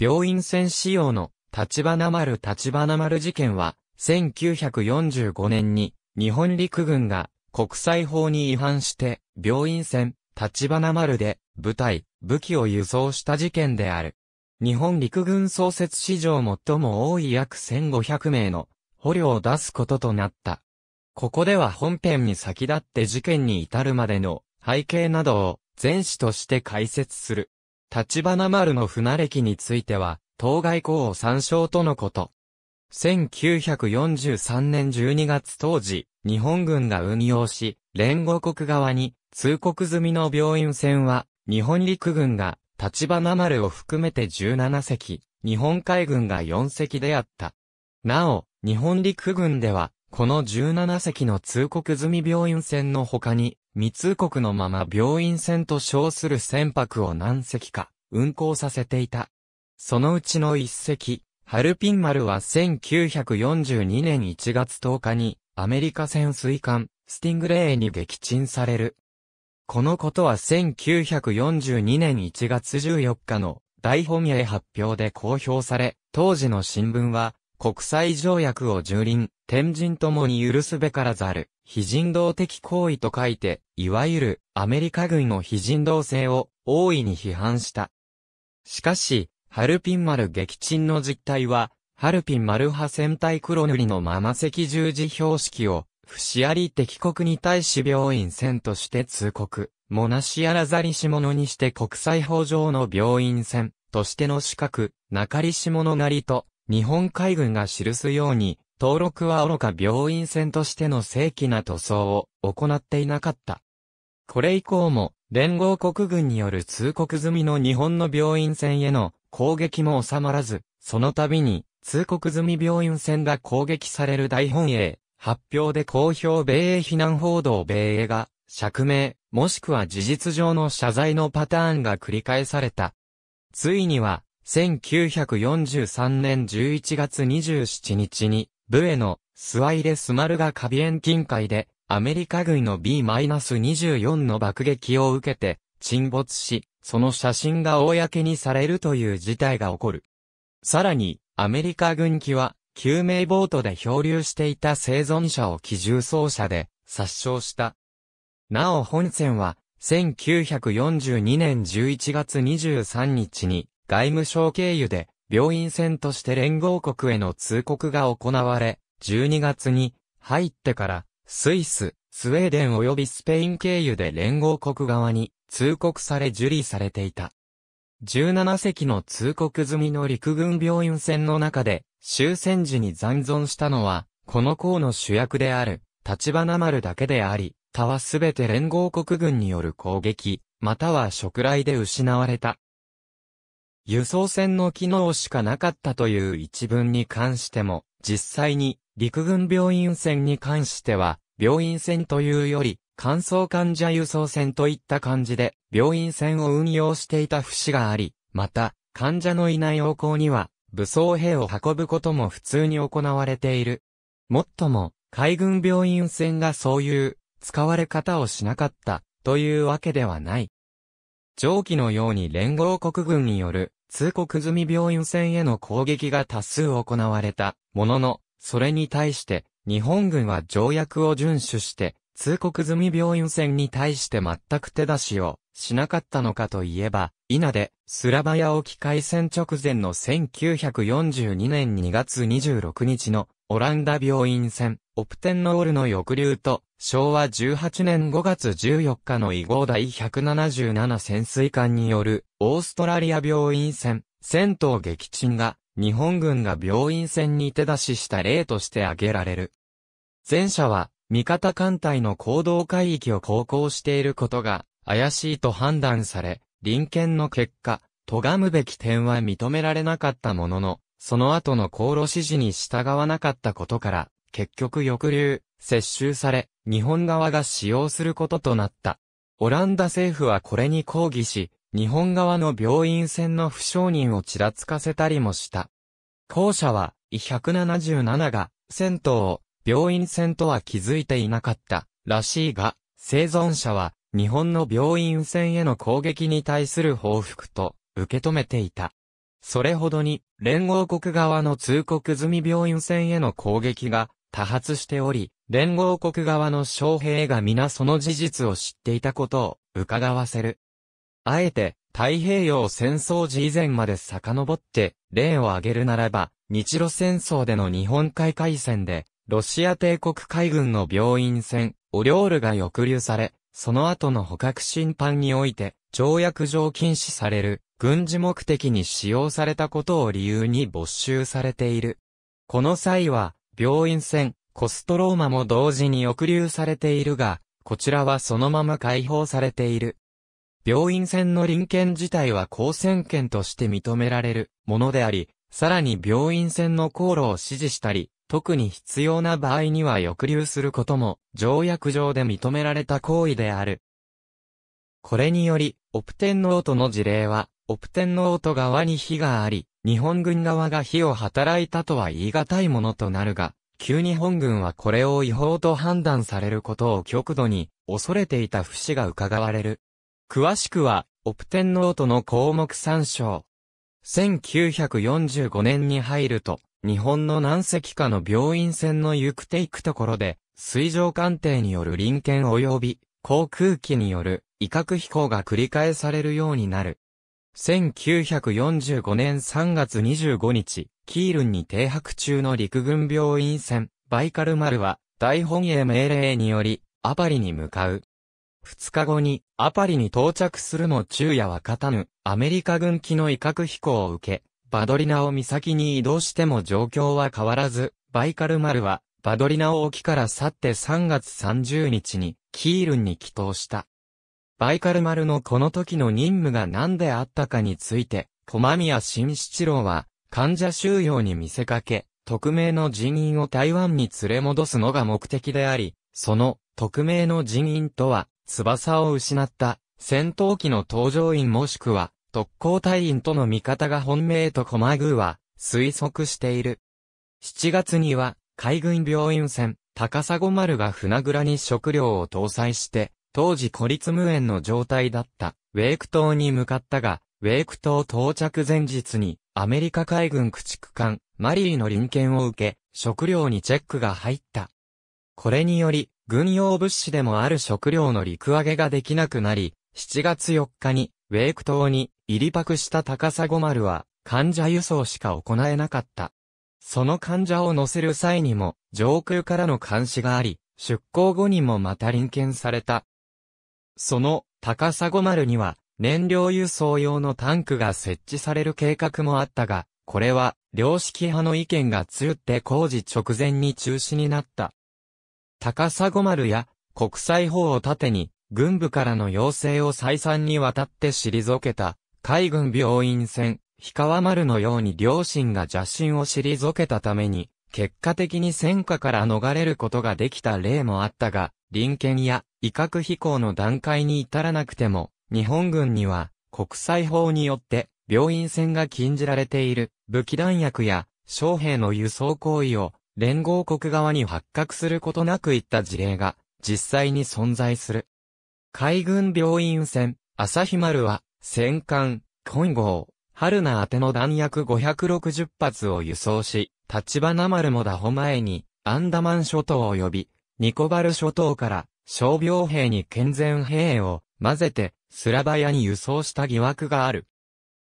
病院船仕様の立花丸立花丸事件は、1945年に日本陸軍が国際法に違反して病院船立花丸で部隊、武器を輸送した事件である。日本陸軍創設史上最も多い約1500名の捕虜を出すこととなった。ここでは本編に先立って事件に至るまでの背景などを前史として解説する。立花丸の船歴については、当該校を参照とのこと。1943年12月当時、日本軍が運用し、連合国側に通告済みの病院船は、日本陸軍が立花丸を含めて17隻、日本海軍が4隻であった。なお、日本陸軍では、この17隻の通告済み病院船の他に、密国のまま病院船と称する船舶を何隻か運航させていた。そのうちの一隻、ハルピン丸は1942年1月10日にアメリカ潜水艦スティングレーに撃沈される。このことは1942年1月14日の大本営発表で公表され、当時の新聞は国際条約を蹂躙、天人ともに許すべからざる非人道的行為と書いて、いわゆるアメリカ軍の非人道性を大いに批判した。しかし、ハルピン丸撃沈の実態は、ハルピン丸派戦隊黒塗りのまま赤十字標識を、不死あり敵国に対し病院船として通告、もなしあらざりし者にして国際法上の病院船としての資格、中カリシなりと、日本海軍が記すように、登録は愚か病院船としての正規な塗装を行っていなかった。これ以降も、連合国軍による通告済みの日本の病院船への攻撃も収まらず、その度に通告済み病院船が攻撃される大本営、発表で公表米英非難報道米英が、釈明、もしくは事実上の謝罪のパターンが繰り返された。ついには、1943年11月27日に、ブエノ、スアイレスマルガカビエン近海で、アメリカ軍の B-24 の爆撃を受けて、沈没し、その写真が公にされるという事態が起こる。さらに、アメリカ軍機は、救命ボートで漂流していた生存者を機銃装車で殺傷した。なお本船は、1942年11月23日に外務省経由で病院船として連合国への通告が行われ、12月に入ってから、スイス、スウェーデン及びスペイン経由で連合国側に通告され受理されていた。17隻の通告済みの陸軍病院船の中で終戦時に残存したのは、この項の主役である、立花丸だけであり、他はすべて連合国軍による攻撃、または食雷で失われた。輸送船の機能しかなかったという一文に関しても、実際に陸軍病院船に関しては、病院船というより、乾燥患者輸送船といった感じで、病院船を運用していた節があり、また、患者のいない横行には、武装兵を運ぶことも普通に行われている。もっとも、海軍病院船がそういう、使われ方をしなかった、というわけではない。上記のように連合国軍による、通告済み病院船への攻撃が多数行われたものの、それに対して日本軍は条約を遵守して、通告済み病院船に対して全く手出しをしなかったのかといえば、稲で、スラバヤ沖海戦直前の1942年2月26日のオランダ病院船、オプテンノールの抑留と、昭和18年5月14日の異号第177潜水艦による、オーストラリア病院船、戦闘撃沈が、日本軍が病院船に手出しした例として挙げられる。前者は、味方艦隊の行動海域を航行していることが、怪しいと判断され、臨検の結果、咎むべき点は認められなかったものの、その後の航路指示に従わなかったことから、結局抑留、接収され、日本側が使用することとなった。オランダ政府はこれに抗議し、日本側の病院船の不承認をちらつかせたりもした。後者は、E177 が、銭湯を、病院船とは気づいていなかった、らしいが、生存者は、日本の病院船への攻撃に対する報復と、受け止めていた。それほどに、連合国側の通告済み病院船への攻撃が、多発しており、連合国側の将兵が皆その事実を知っていたことを伺わせる。あえて、太平洋戦争時以前まで遡って、例を挙げるならば、日露戦争での日本海海戦で、ロシア帝国海軍の病院船、オリョールが抑留され、その後の捕獲審判において、条約上禁止される、軍事目的に使用されたことを理由に没収されている。この際は、病院船、コストローマも同時に抑留されているが、こちらはそのまま解放されている。病院船の臨検自体は公戦権として認められるものであり、さらに病院船の航路を指示したり、特に必要な場合には抑留することも、条約上で認められた行為である。これにより、オプテンノートの事例は、オプテンノート側に非があり、日本軍側が火を働いたとは言い難いものとなるが、旧日本軍はこれを違法と判断されることを極度に恐れていた節が伺われる。詳しくは、オプテンノートの項目参照。1945年に入ると、日本の南石下の病院船の行くていくところで、水上艦艇による臨検及び、航空機による威嚇飛行が繰り返されるようになる。1945年3月25日、キールンに停泊中の陸軍病院船、バイカル丸は、大本営命令により、アパリに向かう。2日後に、アパリに到着するも昼夜は勝たぬ、アメリカ軍機の威嚇飛行を受け、バドリナを岬に移動しても状況は変わらず、バイカル丸は、バドリナ沖から去って3月30日に、キールンに帰投した。バイカル丸のこの時の任務が何であったかについて、駒宮新七郎は、患者収容に見せかけ、匿名の人員を台湾に連れ戻すのが目的であり、その、匿名の人員とは、翼を失った、戦闘機の搭乗員もしくは、特攻隊員との見方が本命と駒宮は、推測している。7月には、海軍病院船、高砂丸が船倉に食料を搭載して、当時孤立無縁の状態だった、ウェイク島に向かったが、ウェイク島到着前日に、アメリカ海軍駆逐艦、マリーの臨検を受け、食料にチェックが入った。これにより、軍用物資でもある食料の陸揚げができなくなり、7月4日に、ウェイク島に入り泊した高砂丸は、患者輸送しか行えなかった。その患者を乗せる際にも、上空からの監視があり、出港後にもまた臨検されたその高砂丸には燃料輸送用のタンクが設置される計画もあったが、これは良識派の意見が強って工事直前に中止になった。高砂丸や国際法を盾に軍部からの要請を再三にわたって退けた海軍病院船、氷川丸のように両親が邪神を退けたために結果的に戦火から逃れることができた例もあったが、臨検や威嚇飛行の段階に至らなくても、日本軍には国際法によって病院船が禁じられている武器弾薬や将兵の輸送行為を連合国側に発覚することなくいった事例が実際に存在する。海軍病院船、朝日丸は戦艦、金剛、春名宛ての弾薬560発を輸送し、立花丸もだほ前に、アンダマン諸島及び、ニコバル諸島から、傷病兵に健全兵を混ぜて、スラバヤに輸送した疑惑がある。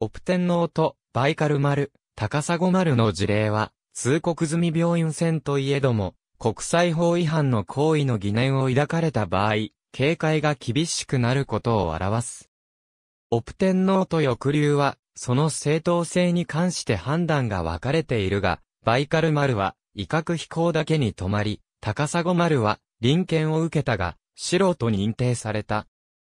オプテンノーと、バイカル丸、高砂丸の事例は、通告済み病院船といえども、国際法違反の行為の疑念を抱かれた場合、警戒が厳しくなることを表す。オプテンノーと抑留は、その正当性に関して判断が分かれているが、バイカル丸は、威嚇飛行だけに止まり、高砂丸は、臨検を受けたが、素人認定された。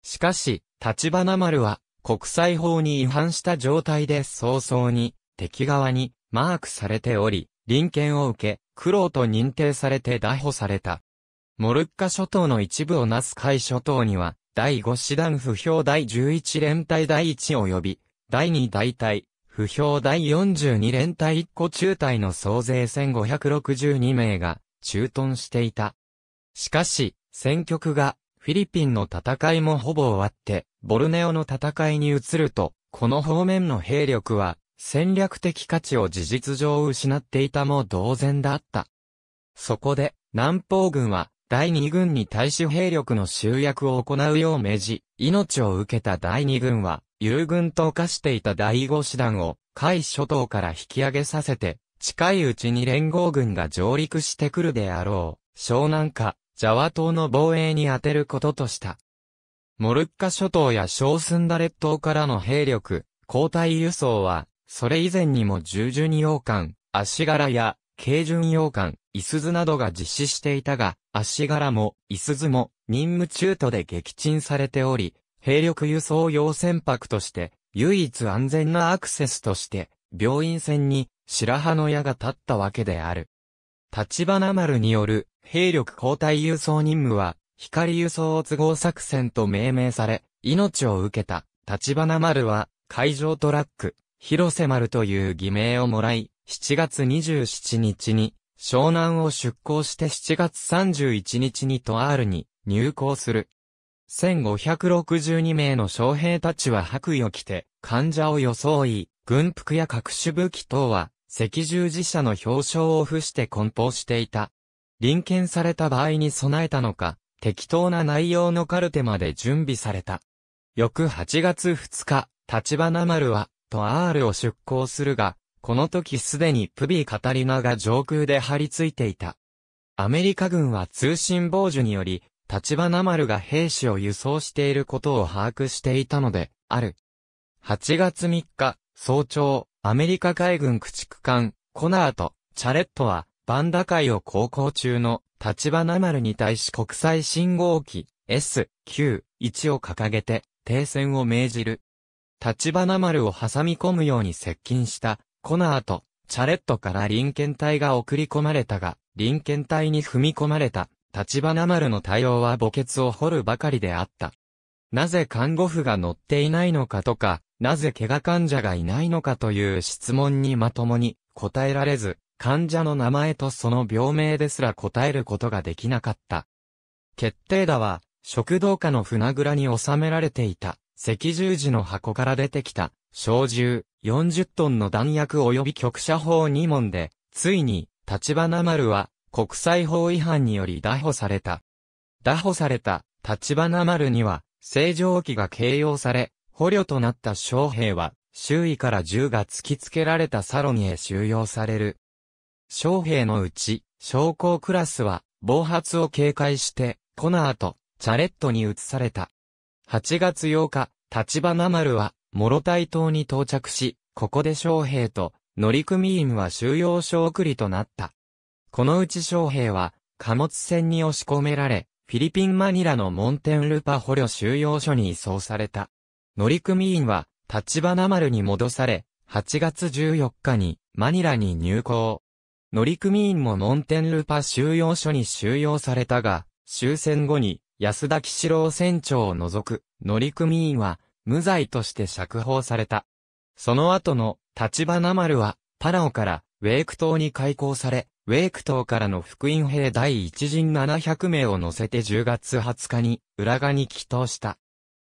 しかし、立花丸は、国際法に違反した状態で早々に、敵側に、マークされており、臨検を受け、苦労と認定されて逮捕された。モルッカ諸島の一部をなす海諸島には、第5師団不評第11連隊第1及び、第2大隊、不評第42連隊1個中隊の総勢1562名が駐屯していた。しかし、戦局がフィリピンの戦いもほぼ終わって、ボルネオの戦いに移ると、この方面の兵力は戦略的価値を事実上失っていたも同然だった。そこで、南方軍は第2軍に対し兵力の集約を行うよう命じ、命を受けた第2軍は、友軍と化していた第五師団を、海諸島から引き上げさせて、近いうちに連合軍が上陸してくるであろう、湘南下、ジャワ島の防衛に当てることとした。モルッカ諸島や小寸田ダ列島からの兵力、交代輸送は、それ以前にも従順洋艦、足柄や、軽順洋艦、イスズなどが実施していたが、足柄も、イスズも、任務中途で撃沈されており、兵力輸送用船舶として、唯一安全なアクセスとして、病院船に白羽の矢が立ったわけである。立花丸による兵力交代輸送任務は、光輸送都合作戦と命名され、命を受けた立花丸は、海上トラック、広瀬丸という偽名をもらい、7月27日に、湘南を出港して7月31日にとアールに入港する。1562名の将兵たちは白衣を着て、患者を装い、軍服や各種武器等は、赤十字社の表彰を付して梱包していた。臨検された場合に備えたのか、適当な内容のカルテまで準備された。翌8月2日、立花丸は、と R を出港するが、この時すでにプビーカタリナが上空で張り付いていた。アメリカ軍は通信傍受により、立花丸が兵士を輸送していることを把握していたので、ある。8月3日、早朝、アメリカ海軍駆逐艦、コナーと、チャレットは、バンダ海を航行中の、立花丸に対し国際信号機、S、Q、1を掲げて、停戦を命じる。立花丸を挟み込むように接近した、コナーと、チャレットから臨検隊が送り込まれたが、臨検隊に踏み込まれた。立花丸の対応は墓穴を掘るばかりであった。なぜ看護婦が乗っていないのかとか、なぜ怪我患者がいないのかという質問にまともに答えられず、患者の名前とその病名ですら答えることができなかった。決定打は、食堂下の船蔵に収められていた、赤十字の箱から出てきた、小銃、40トンの弾薬及び局射砲2門で、ついに、立花丸は、国際法違反により拿捕された。拿捕された、立花丸には、正常期が形容され、捕虜となった将兵は、周囲から銃が突きつけられたサロンへ収容される。将兵のうち、将校クラスは、暴発を警戒して、コナーと、チャレットに移された。8月8日、立花丸は、諸大島に到着し、ここで将兵と、乗組員は収容所送りとなった。このうち将兵は、貨物船に押し込められ、フィリピンマニラのモンテンルパ捕虜収容所に移送された。乗組員は、立花丸に戻され、8月14日にマニラに入港。乗組員もモンテンルパ収容所に収容されたが、終戦後に安田喜四郎船長を除く乗組員は無罪として釈放された。その後の立花丸はパラオからウェイク島に開港され、ウェイク島からの福音兵第一陣700名を乗せて10月20日に、浦賀に帰島した。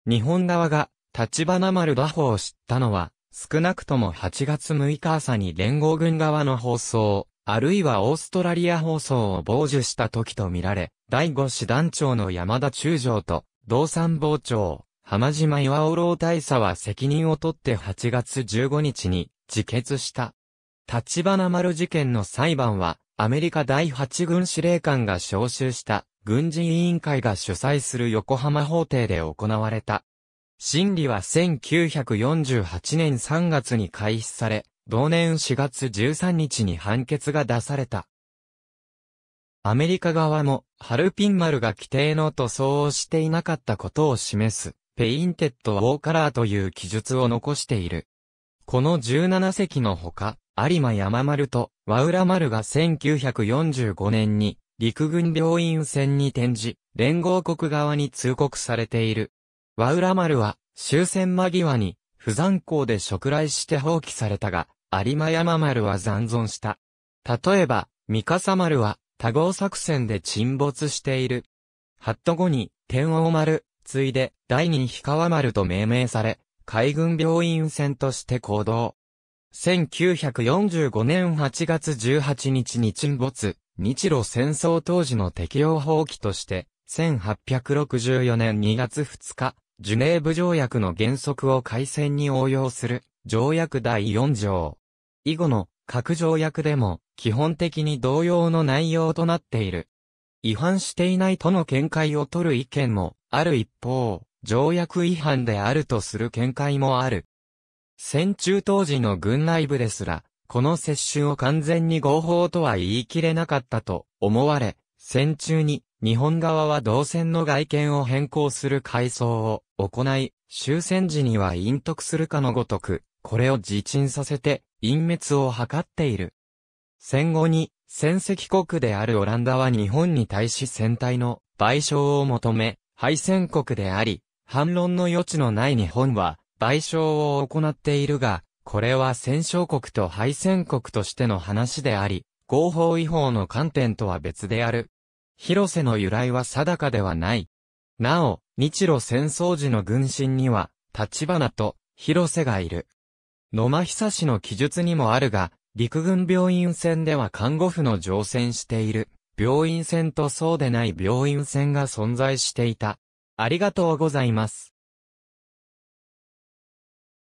日本側が、立花丸打法を知ったのは、少なくとも8月6日朝に連合軍側の放送、あるいはオーストラリア放送を傍受した時とみられ、第五師団長の山田中将と、同参謀長、浜島岩尾老大佐は責任を取って8月15日に自決した。立花丸事件の裁判は、アメリカ第8軍司令官が招集した軍事委員会が主催する横浜法廷で行われた。審理は1948年3月に開始され、同年4月13日に判決が出された。アメリカ側も、ハルピン丸が規定の塗装をしていなかったことを示す、ペインテッドウォーカラーという記述を残している。この17隻のほか、有馬山丸と和浦丸が1945年に陸軍病院船に転じ、連合国側に通告されている。和浦丸は終戦間際に不残港で食来して放棄されたが、有馬山丸は残存した。例えば、三笠丸は多合作戦で沈没している。ハット後に天王丸、ついで第二氷川丸と命名され、海軍病院船として行動。1945年8月18日に沈没、日露戦争当時の適用法規として、1864年2月2日、ジュネーブ条約の原則を改正に応用する、条約第4条。以後の各条約でも基本的に同様の内容となっている。違反していないとの見解を取る意見もある一方、条約違反であるとする見解もある。戦中当時の軍内部ですら、この接種を完全に合法とは言い切れなかったと思われ、戦中に日本側は動線の外見を変更する改装を行い、終戦時には隠匿するかのごとく、これを自沈させて隠滅を図っている。戦後に戦績国であるオランダは日本に対し戦隊の賠償を求め、敗戦国であり、反論の余地のない日本は、賠償を行っているが、これは戦勝国と敗戦国としての話であり、合法違法の観点とは別である。広瀬の由来は定かではない。なお、日露戦争時の軍神には、立花と広瀬がいる。野間久志の記述にもあるが、陸軍病院船では看護婦の乗船している、病院船とそうでない病院船が存在していた。ありがとうございます。